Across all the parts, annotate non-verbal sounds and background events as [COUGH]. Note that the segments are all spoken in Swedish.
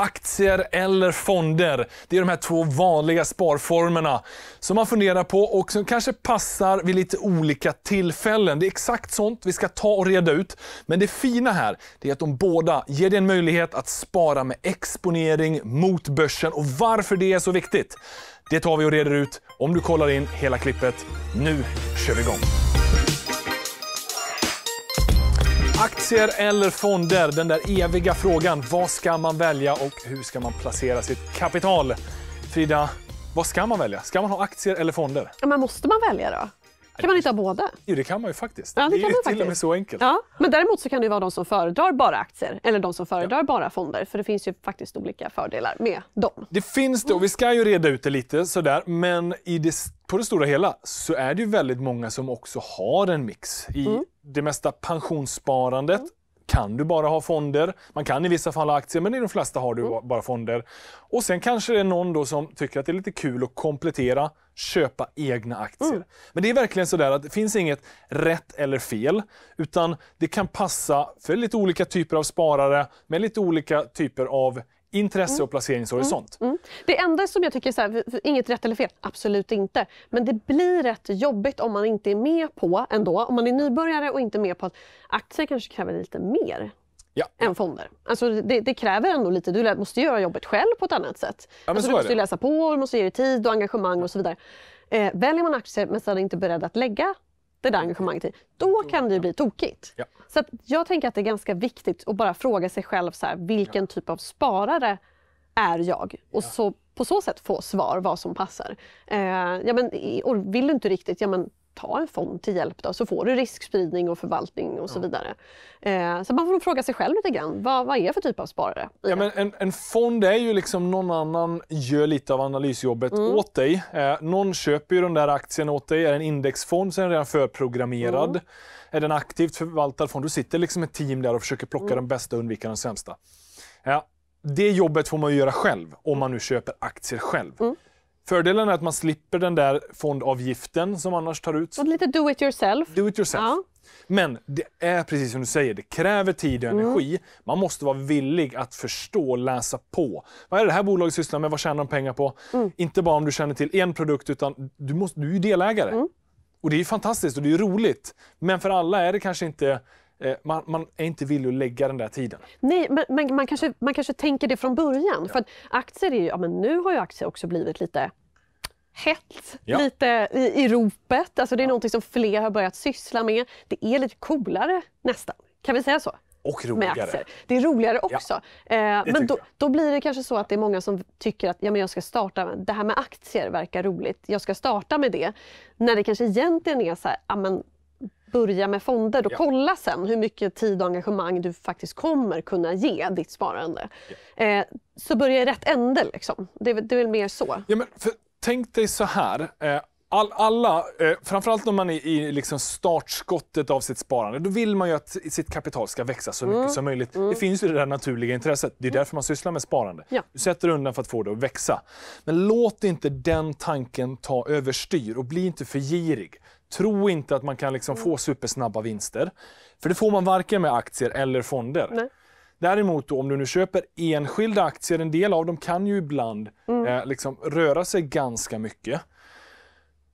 aktier eller fonder. Det är de här två vanliga sparformerna som man funderar på och som kanske passar vid lite olika tillfällen. Det är exakt sånt vi ska ta och reda ut. Men det fina här är att de båda ger dig en möjlighet att spara med exponering mot börsen och varför det är så viktigt. Det tar vi och reder ut om du kollar in hela klippet. Nu kör vi igång! Aktier eller fonder? Den där eviga frågan. Vad ska man välja och hur ska man placera sitt kapital? Frida, vad ska man välja? Ska man ha aktier eller fonder? men måste man välja då? Kan man inte ha båda? Jo, det kan man ju faktiskt. Ja, det, det är ju faktiskt. till och med så enkelt. Ja. Men däremot så kan det vara de som föredrar bara aktier eller de som föredrar ja. bara fonder. För det finns ju faktiskt olika fördelar med dem. Det finns det och vi ska ju reda ut det lite sådär. Men i det, på det stora hela så är det ju väldigt många som också har en mix. I mm det mesta pensionssparandet kan du bara ha fonder. Man kan i vissa fall ha aktier, men i de flesta har du mm. bara fonder. Och sen kanske det är någon då som tycker att det är lite kul att komplettera, köpa egna aktier. Mm. Men det är verkligen sådär att det finns inget rätt eller fel, utan det kan passa för lite olika typer av sparare med lite olika typer av intresse mm. och placeringshorisont. Mm. Mm. Det enda som jag tycker, är så här, inget rätt eller fel, absolut inte. Men det blir rätt jobbigt om man inte är med på, ändå, om man är nybörjare och inte är med på att aktier kanske kräver lite mer. Ja. än fonder. Alltså det, det, kräver ändå lite. Du måste göra jobbet själv på ett annat sätt. Ja, alltså du måste läsa på, du måste ge dig tid och engagemang och så vidare. Eh, väljer man aktier men så är inte beredd att lägga det där engagemanget i, då mm. kan det ju bli tokigt. Ja. Så jag tänker att det är ganska viktigt att bara fråga sig själv så här, vilken ja. typ av sparare är jag? Och så på så sätt få svar vad som passar. Eh, ja, men, vill du inte riktigt, ja, men, ta en fond till hjälp då, så får du riskspridning och förvaltning och så vidare. Eh, så man får nog fråga sig själv lite grann, vad, vad är det för typ av sparare? Ja, men en, en fond är ju liksom någon annan gör lite av analysjobbet mm. åt dig. Eh, någon köper ju den där aktien åt dig, är en indexfond så är den redan förprogrammerad. Mm. Är den aktivt förvaltad fond, då sitter liksom ett team där och försöker plocka mm. den bästa och undvika den sämsta. Ja, det jobbet får man ju göra själv, om mm. man nu köper aktier själv. Mm. Fördelen är att man slipper den där fondavgiften som annars tar ut. Och lite do it yourself. Do it yourself. Ja. Men det är precis som du säger, det kräver tid och energi. Mm. Man måste vara villig att förstå, och läsa på. Vad är det här bolaget sysslar med? Vad tjänar de pengar på? Mm. Inte bara om du känner till en produkt, utan du, måste, du är delägare. Mm. Och det är ju fantastiskt och det är roligt. Men för alla är det kanske inte eh, man, man, är inte villig att lägga den där tiden. Nej, men, men man, kanske, man kanske tänker det från början. Ja. För aktier är ju, ja men nu har ju aktier också blivit lite hett, ja. lite i, i ropet. Alltså det är någonting som fler har börjat syssla med. Det är lite coolare nästan, kan vi säga så? Och roligare. Det är roligare också. Ja, eh, men då, då, blir det kanske så att det är många som tycker att ja, men jag ska starta, med, det här med aktier verkar roligt, jag ska starta med det. När det kanske egentligen är så här, ja, men börja med fonder och ja. kolla sen hur mycket tid och engagemang du faktiskt kommer kunna ge ditt sparande. Ja. Eh, så börja i rätt ände liksom. Det, det är väl mer så. Ja, men för tänk dig så här. Eh, all, alla, eh, framförallt när man är i liksom startskottet av sitt sparande, då vill man ju att sitt kapital ska växa så mycket mm. som möjligt. Mm. Det finns ju det där naturliga intresset. Det är mm. därför man sysslar med sparande. Ja. Du sätter undan för att få det att växa. Men låt inte den tanken ta överstyr och bli inte för girig. Tro inte att man kan liksom mm. få supersnabba vinster. För det får man varken med aktier eller fonder. Nej. Däremot då, om du nu köper enskilda aktier, en del av dem kan ju ibland mm. eh, liksom röra sig ganska mycket.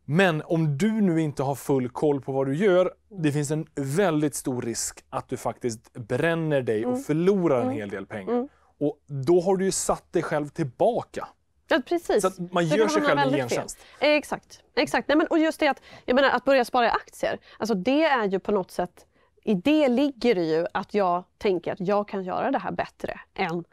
Men om du nu inte har full koll på vad du gör, det finns en väldigt stor risk att du faktiskt bränner dig och mm. förlorar en mm. hel del pengar. Mm. Och då har du ju satt dig själv tillbaka. Ja, precis. Så man gör sig själv en gentjänst. Eh, exakt. exakt. Nej, men, och just det att, jag menar, att börja spara i aktier, alltså det är ju på något sätt i det ligger det ju att jag tänker att jag kan göra det här bättre än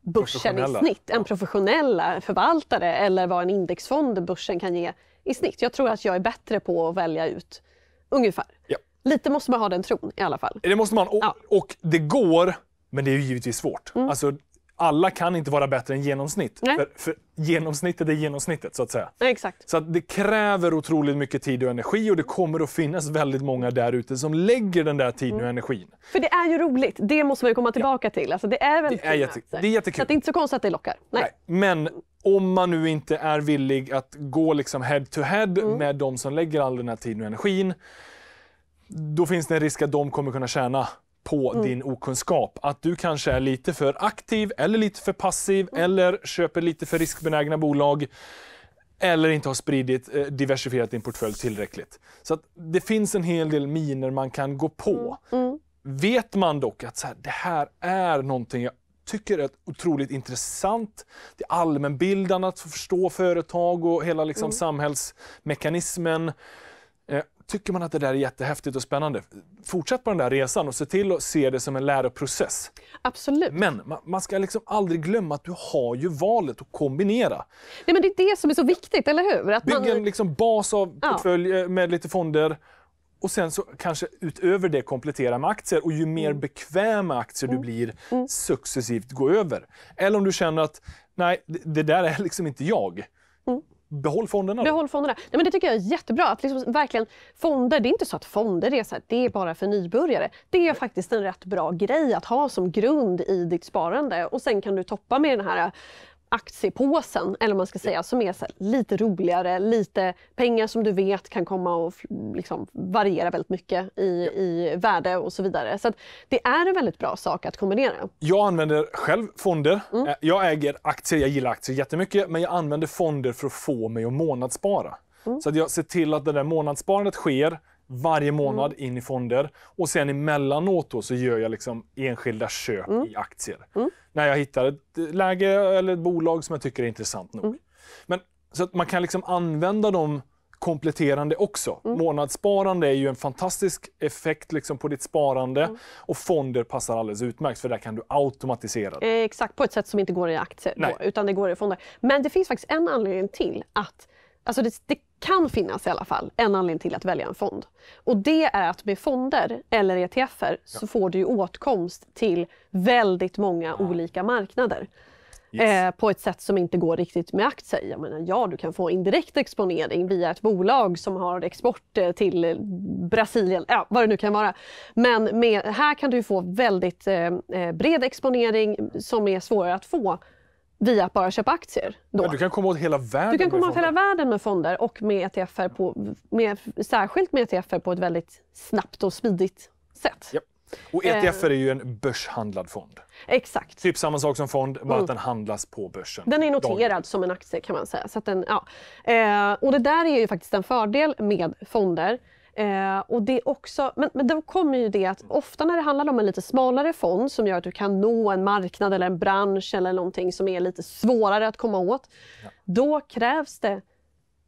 börsen i snitt. En professionella förvaltare eller vad en indexfond börsen kan ge i snitt. Jag tror att jag är bättre på att välja ut ungefär. Ja. Lite måste man ha den tron i alla fall. Det måste man och, ja. och det går, men det är ju givetvis svårt. Mm. Alltså, alla kan inte vara bättre än genomsnitt. För, för, genomsnittet är genomsnittet, så att säga. exakt. Så att det kräver otroligt mycket tid och energi och det kommer att finnas väldigt många där ute som lägger den där tiden mm. och energin. För det är ju roligt, det måste man ju komma tillbaka ja. till. Alltså, det är väldigt det är, jätte, det är jättekul. Så det är inte så konstigt att det lockar. Nej. Nej. Men om man nu inte är villig att gå liksom head to head mm. med de som lägger all den här tiden och energin, då finns det en risk att de kommer kunna tjäna på mm. din okunskap. Att du kanske är lite för aktiv eller lite för passiv mm. eller köper lite för riskbenägna bolag eller inte har spridit, eh, diversifierat din portfölj tillräckligt. Så det finns en hel del miner man kan gå på. Mm. Vet man dock att så här, det här är någonting jag tycker är otroligt intressant. Det är allmänbildande att förstå företag och hela liksom, mm. samhällsmekanismen tycker man att det där är jättehäftigt och spännande, fortsätt på den där resan och se till att se det som en läroprocess. Absolut. Men man, man ska liksom aldrig glömma att du har ju valet att kombinera. Nej, men det är det som är så viktigt, eller hur? Att Bygg man... en liksom bas av portfölj ja. Eh, med lite fonder och sen så kanske utöver det komplettera med aktier. Och ju mer mm. bekväm med aktier du mm. blir, mm. successivt gå över. Eller om du känner att nej, det där är liksom inte jag. Behåll fonderna. Då. Behåll fonderna. Nej, men det tycker jag är jättebra. Att liksom verkligen, fonder, det är inte så att fonder är, så här, det är bara för nybörjare. Det är faktiskt en rätt bra grej att ha som grund i ditt sparande. Och Sen kan du toppa med den här aktiepåsen, eller man ska säga, som är lite roligare, lite pengar som du vet kan komma och liksom variera väldigt mycket i, ja. i värde och så vidare. Så det är en väldigt bra sak att kombinera. Jag använder själv fonder. Mm. Eh, jag äger aktier, jag gillar aktier jättemycket, men jag använder fonder för att få mig att månadsspara. Mm. Så att jag ser till att det där månadssparandet sker varje mm. månad mm. in i fonder och sen emellanåt då så gör jag liksom enskilda köp mm. i aktier. Mm. När jag hittar ett läge eller ett bolag som jag tycker är intressant nog. Mm. Men, så att man kan liksom använda dem kompletterande också. Mm. Månadssparande är ju en fantastisk effekt liksom på ditt sparande och fonder passar alldeles utmärkt för där kan du automatisera det. Eh, exakt, på ett sätt som inte går i aktier då, utan det går i fonder. Men det finns faktiskt en anledning till att Alltså det, det, kan finnas i alla fall en anledning till att välja en fond. Och det är att med fonder eller ETFer så får du ju åtkomst till väldigt många ja. olika marknader. Yes. Eh, på ett sätt som inte går riktigt med aktier. Jag menar, ja, du kan få indirekt exponering via ett bolag som har export eh, till Brasilien, ja, vad det nu kan vara. Men med, här kan du få väldigt eh, eh bred exponering som är svårare att få via att bara köpa aktier. Då. Ja, du kan komma åt hela världen Du kan komma åt hela världen med fonder och med ETFer på, med, särskilt med ETFer på ett väldigt snabbt och smidigt sätt. Ja. Och ETFer eh. e är ju en börshandlad fond. Exakt. Typ samma sak som fond, bara mm. att den handlas på börsen. Den är noterad Dagen. som en aktie kan man säga. Så den, ja. Eh, och det där är ju faktiskt en fördel med fonder. Eh, och det också, men, men då kommer ju det att ofta när det handlar om en lite smalare fond som gör att du kan nå en marknad eller en bransch eller någonting som är lite svårare att komma åt. Ja. Då krävs det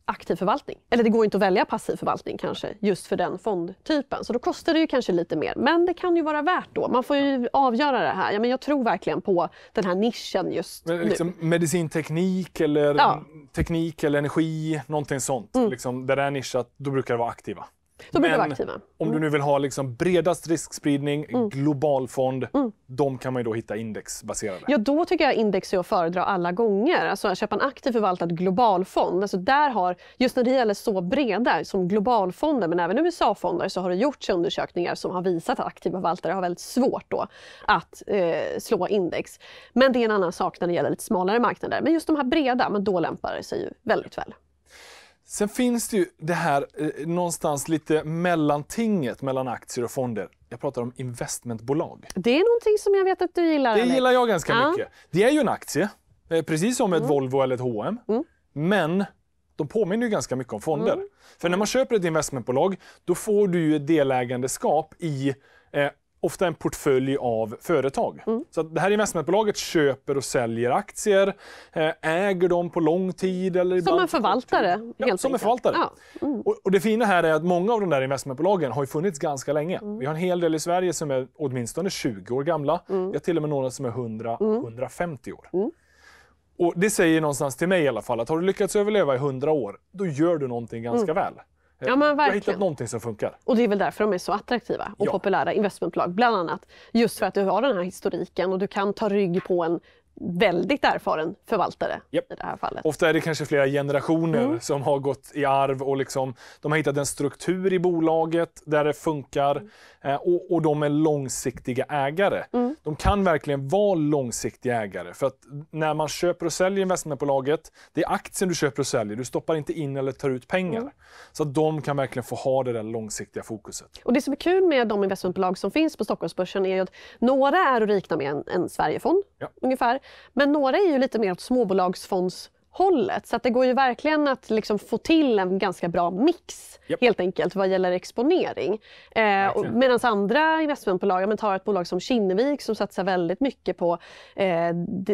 aktiv förvaltning. Eller det går inte att välja passiv förvaltning kanske just för den fondtypen. Så då kostar det ju kanske lite mer. Men det kan ju vara värt då. Man får ju avgöra det här. Ja, men jag tror verkligen på den här nischen just men, liksom, nu. Medicinteknik eller ja. teknik eller energi, någonting sånt. Mm. Liksom, där det är nischat, då brukar det vara aktiva. De brukar vara Mm. om du mm. nu vill ha liksom bredast riskspridning, mm. global fond, mm. de kan man ju då hitta indexbaserade. Ja, då tycker jag index är att föredra alla gånger. Alltså att köpa en aktivt förvaltad global fond. Alltså där har, just när det gäller så breda som globalfonder men även USA-fonder så har det gjorts undersökningar som har visat att aktiva förvaltare har väldigt svårt då att eh, slå index. Men det är en annan sak när det gäller lite smalare marknader. Men just de här breda, men då lämpar det sig ju väldigt väl. Sen finns det ju det här eh, någonstans lite mellantinget mellan aktier och fonder. Jag pratar om investmentbolag. Det är någonting som jag vet att du gillar. Det Alex. gillar jag ganska ja. mycket. Det är ju en aktie, eh, precis som ett mm. Volvo eller ett H&M. Mm. Men de påminner ju ganska mycket om fonder. Mm. För när man köper ett investmentbolag, då får du ju ett delägandeskap i eh, ofta en portfölj av företag. Mm. Så det här investmentbolaget köper och säljer aktier, eh, äger dem på lång tid. Eller som en förvaltare? Ja, som en förvaltare. Ja. Mm. Och, och, det fina här är att många av de där investmentbolagen har funnits ganska länge. Mm. Vi har en hel del i Sverige som är åtminstone 20 år gamla. Mm. Vi har till och med några som är 100-150 mm. år. Mm. Och Det säger någonstans till mig i alla fall att har du lyckats överleva i 100 år, då gör du någonting ganska väl. Ja, men verkligen. Jag har hittat någonting som funkar. Och det är väl därför de är så attraktiva och ja. populära investmentbolag. Bland annat just för att du har den här historiken och du kan ta rygg på en väldigt erfaren förvaltare yep. i det här fallet. Ofta är det kanske flera generationer mm. som har gått i arv och liksom, de har hittat en struktur i bolaget där det funkar mm. Eh, och, och, de är långsiktiga ägare. Mm. De kan verkligen vara långsiktiga ägare för att när man köper och säljer investmentbolaget, det är aktien du köper och säljer, du stoppar inte in eller tar ut pengar. Mm. Så att de kan verkligen få ha det där långsiktiga fokuset. Och det som är kul med de investmentbolag som finns på Stockholmsbörsen är att några är att likna med en, en Sverigefond ja. ungefär. Men några är ju lite mer åt småbolagsfonds hållet. Så det går ju verkligen att liksom få till en ganska bra mix yep. helt enkelt vad gäller exponering. Eh, Medan andra investmentbolag, om tar ett bolag som Kinnevik som satsar väldigt mycket på eh,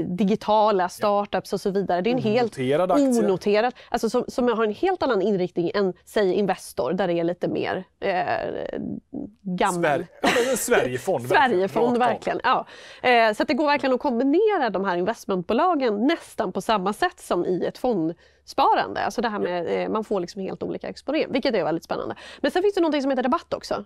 digitala startups yep. och så vidare. Det är en helt onoterad, onoterad alltså som, som, har en helt annan inriktning än säg Investor där det är lite mer eh, gammal. Sver Sverigefond. Sverigefond verkligen. Ja. Eh, så det går verkligen att kombinera de här investmentbolagen nästan på samma sätt som i i ett fondsparande. Alltså det här med, eh, man får liksom helt olika exponering, vilket är väldigt spännande. Men sen finns det något som heter rabatt också.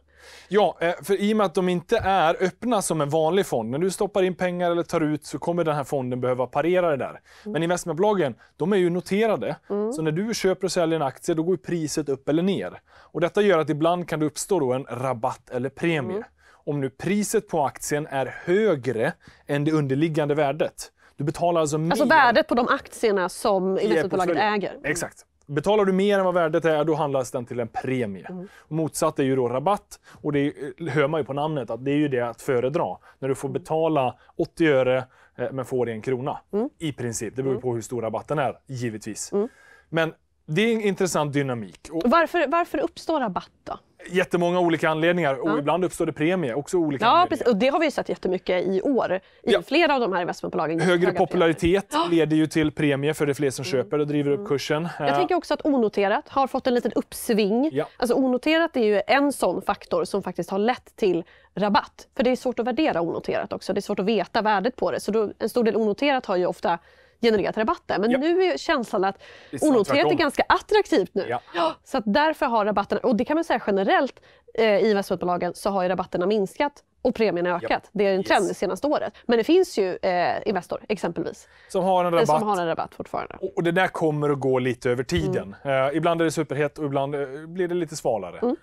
Ja, eh, för i och med att de inte är öppna som en vanlig fond. När du stoppar in pengar eller tar ut så kommer den här fonden behöva parera det där. Mm. Men investmentbolagen, de är ju noterade. Mm. Så när du köper och säljer en aktie, då går priset upp eller ner. Och detta gör att ibland kan det uppstå en rabatt eller premie. Mm om nu priset på aktien är högre än det underliggande värdet, du betalar alltså, alltså mer... Alltså värdet på de aktierna som investmentbolaget äger? Mm. Exakt. Betalar du mer än vad värdet är, då handlas den till en premie. Mm. Motsatt är ju då rabatt, och det hör man ju på namnet att det är ju det att föredra. När du får mm. betala 80 öre eh, men får en krona. Mm. I princip. Det beror mm. på hur stor rabatten är, givetvis. Mm. Men det är en intressant dynamik. Och... Varför, varför uppstår rabatt då? jättemånga olika anledningar och ja. ibland uppstår det premie, också olika Ja, precis. Och det har vi ju sett jättemycket i år i ja. flera av de här investmentbolagen. Högre popularitet premier. leder ju till premie för det är fler som mm. köper och driver upp mm. kursen. Jag eh. tänker också att onoterat har fått en liten uppsving. Ja. Alltså onoterat är ju en sån faktor som faktiskt har lett till rabatt. För det är svårt att värdera onoterat också. Det är svårt att veta värdet på det. Så då, en stor del onoterat har ju ofta genererat rabatter. Men ja. nu är känslan att onoterat är ganska attraktivt nu. Ja. Så att därför har rabatterna, och det kan man säga generellt eh, i investmentbolagen, så har ju rabatterna minskat och premierna ökat. Ja. Det är en trend yes. det senaste året. Men det finns ju eh, Investor, exempelvis, som har en rabatt, som har en rabatt fortfarande. Och, det där kommer att gå lite över tiden. Mm. Eh, ibland är det superhett och ibland eh, blir det lite svalare. Mm.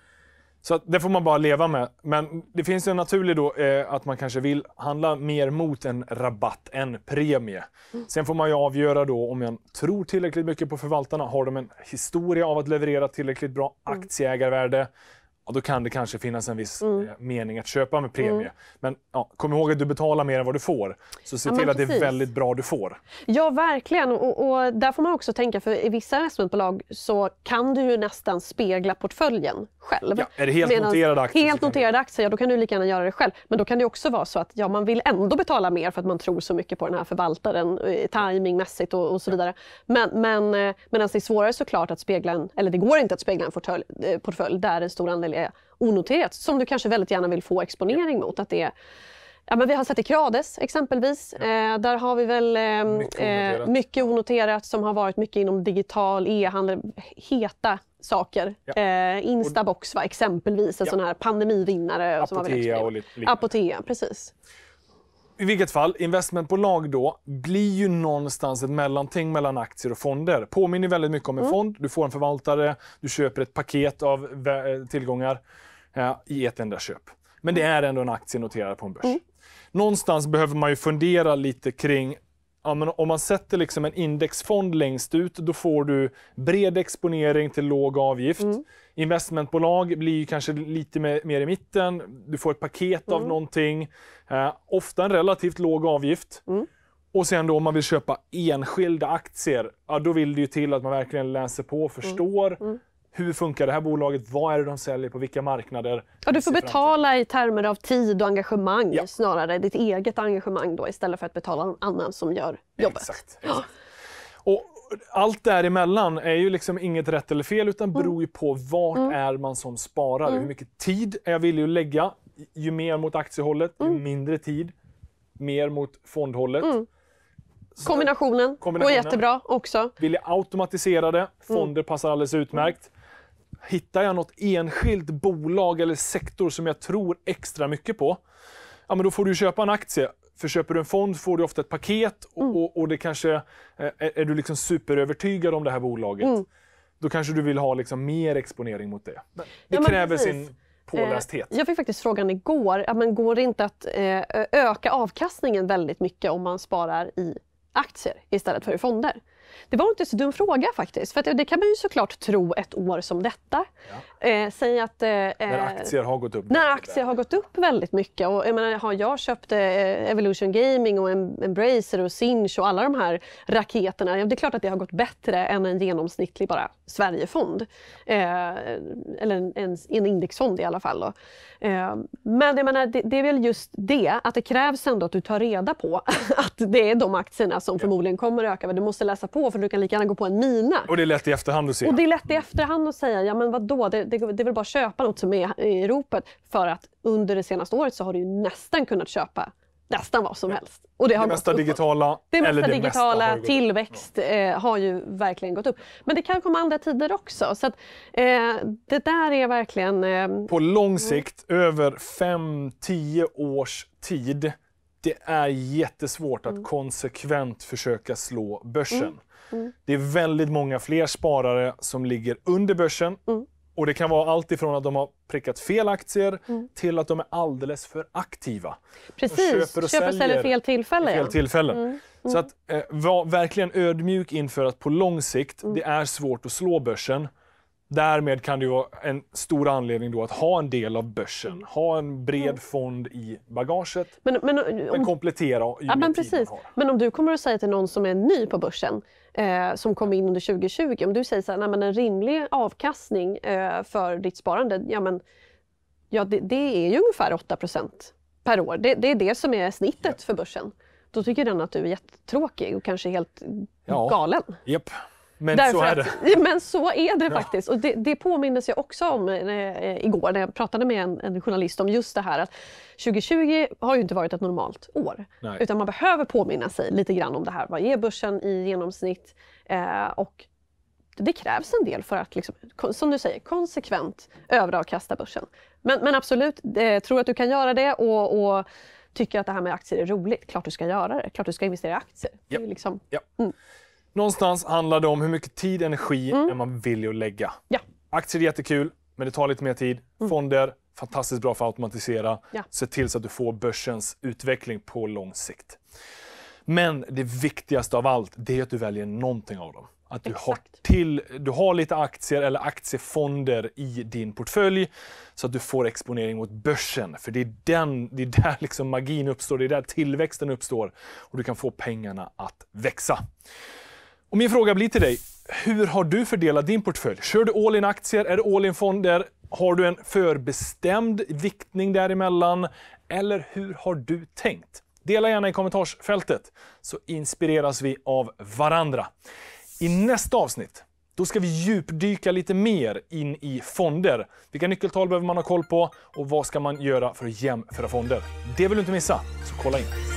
Så det får man bara leva med. Men det finns en naturlig då eh, att man kanske vill handla mer mot en rabatt en premie. Mm. Sen får man ju avgöra då om man tror tillräckligt mycket på förvaltarna. Har de en historia av att leverera tillräckligt bra mm. aktieägarvärde? ja, då kan det kanske finnas en viss mm. Eh, mening att köpa med premie. Mm. Men ja, kom ihåg att du betalar mer än vad du får. Så se ja, till att precis. det är väldigt bra du får. Ja, verkligen. Och, och, där får man också tänka, för i vissa investmentbolag så kan du ju nästan spegla portföljen själv. Ja, är det helt noterade aktier? Helt noterade aktier, ja då kan du lika gärna göra det själv. Men då kan det också vara så att ja, man vill ändå betala mer för att man tror så mycket på den här förvaltaren, eh, timingmässigt och, och så vidare. Men, men, eh, medan det är svårare såklart att spegla en, eller det går inte att spegla en portfölj, portfölj där en stor andel är onoterat som du kanske väldigt gärna vill få exponering mot. Att det är, Ja, men vi har sett i Krades exempelvis. Ja. Eh, där har vi väl eh, mycket, eh, onoterat. Eh, mycket, onoterat. som har varit mycket inom digital e-handel. Heta saker. Ja. Eh, Instabox var exempelvis en ja. sån här pandemivinnare. Apotea och, och lite, lite. Apotea, precis. I vilket fall, investmentbolag då blir ju någonstans ett mellanting mellan aktier och fonder. Påminner väldigt mycket om en mm. fond. Du får en förvaltare, du köper ett paket av eh, tillgångar eh, i ett enda köp. Men det mm. är ändå en aktie noterad på en börs. Mm. Någonstans behöver man ju fundera lite kring ja, men om man sätter liksom en indexfond längst ut, då får du bred exponering till låg avgift. Mm. Investmentbolag blir kanske lite mer i mitten. Du får ett paket mm. av någonting. Eh, ofta en relativt låg avgift. Mm. Och sen då om man vill köpa enskilda aktier, ja, då vill det ju till att man verkligen läser på och mm. förstår. Mm. Hur funkar det här bolaget? Vad är det de säljer? På vilka marknader? Ja, du får betala i termer av tid och engagemang ja. snarare. Ditt eget engagemang då istället för att betala någon annan som gör jobbet. Exakt, exakt. Och allt däremellan är ju liksom inget rätt eller fel utan mm. beror ju på vart mm. är man som sparare. Mm. Hur mycket tid är jag villig att lägga? Ju mer mot aktiehållet, ju mm. mindre tid. Mer mot fondhållet. Mm. Så, kombinationen, kombinationen går jättebra också. Vill jag automatisera det? Fonder passar alldeles utmärkt. Hittar jag något enskilt bolag eller sektor som jag tror extra mycket på, ja, men då får du köpa en aktie. För köper du en fond får du ofta ett paket och, mm. och, och det kanske eh, är, du liksom superövertygad om det här bolaget. Mm. Då kanske du vill ha liksom mer exponering mot det. det ja, kräver sin pålästhet. Eh, jag fick faktiskt frågan igår, att man går det inte att eh, öka avkastningen väldigt mycket om man sparar i aktier istället för i fonder? Det var inte så dum fråga faktiskt. För det kan man ju såklart tro ett år som detta. Ja. Eh, säg att, eh, eh när aktier har gått upp. När aktier där. har gått upp väldigt mycket. Och, jag menar, har jag köpt eh, Evolution Gaming och Embracer och Sinch och alla de här raketerna. Det är klart att det har gått bättre än en genomsnittlig bara Sverigefond. Eh, eller en, en, indexfond i alla fall. Eh, men jag menar, det, det är väl just det, att det krävs ändå att du tar reda på [LAUGHS] att det är de aktierna som ja. förmodligen kommer att öka. Du måste läsa på på för du kan lika gärna gå på en mina. Och det är lätt i efterhand att säga. Och det är lätt i efterhand att säga, ja men vadå, det, det, det är väl bara att köpa något som är i ropet. För att under det senaste året så har du ju nästan kunnat köpa nästan vad som helst. Och det, har det mesta gått digitala. Det mesta det digitala, mesta tillväxt eh, har ju verkligen gått upp. Men det kan komma andra tider också. Så att, eh, det där är verkligen... Eh, På lång sikt, över 5-10 års tid, det är jättesvårt att mm. konsekvent försöka slå börsen. Mm. Mm. Det är väldigt många fler sparare som ligger under börsen. Mm. Och Det kan vara allt ifrån att de har prickat fel aktier mm. till att de är alldeles för aktiva. Precis, och köper och, köper och säljer fel tillfälle. Fel tillfällen. Mm. Mm. Så att, eh, var verkligen ödmjuk inför att på lång sikt, det är svårt att slå börsen. Därmed kan det vara en stor anledning då att ha en del av börsen, ha en bred fond i bagaget, men, men, om, men komplettera ju ja, men precis. Men om du kommer att säga till någon som är ny på börsen, eh, som kom in under 2020, om du säger så här, nej, men en rimlig avkastning eh, för ditt sparande, ja, men, ja det, det är ju ungefär 8 per år. Det, det, är det som är snittet ja. för börsen. Då tycker den att du är jättetråkig och kanske helt ja. galen. Yep. Men Därför så är det. Att, [LAUGHS] men så är det faktiskt. Och det, det påmindes jag också om eh, eh, igår när jag pratade med en, en, journalist om just det här att 2020 har ju inte varit ett normalt år. Nej. Utan man behöver påminna sig lite grann om det här. Vad ger börsen i genomsnitt? Eh, och det krävs en del för att, liksom, som du säger, konsekvent överavkasta börsen. Men, men absolut, eh, tror att du kan göra det och, och tycker att det här med aktier är roligt, klart du ska göra det. Klart du ska investera i aktier. Ja. Liksom, ja. Mm. Någonstans handlar det om hur mycket tid och energi mm. är man villig att lägga. Ja. Aktier är jättekul, men det tar lite mer tid. Mm. Fonder, fantastiskt bra för att automatisera. Ja. Se till så att du får börsens utveckling på lång sikt. Men det viktigaste av allt, det är att du väljer någonting av dem. Att du Exakt. har, till, du har lite aktier eller aktiefonder i din portfölj så att du får exponering mot börsen. För det är, den, det är där [LAUGHS] liksom magin uppstår, det är där tillväxten uppstår och du kan få pengarna att växa. Och min fråga blir till dig, hur har du fördelat din portfölj? Kör du all in aktier? Är det all in fonder? Har du en förbestämd viktning däremellan? Eller hur har du tänkt? Dela gärna i kommentarsfältet så inspireras vi av varandra. I nästa avsnitt då ska vi djupdyka lite mer in i fonder. Vilka nyckeltal behöver man ha koll på och vad ska man göra för att jämföra fonder? Det vill du inte missa, så kolla in.